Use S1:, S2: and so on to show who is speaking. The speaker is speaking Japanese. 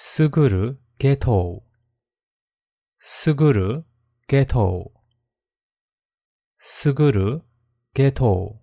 S1: すぐるゲトすぐるゲトすぐるゲト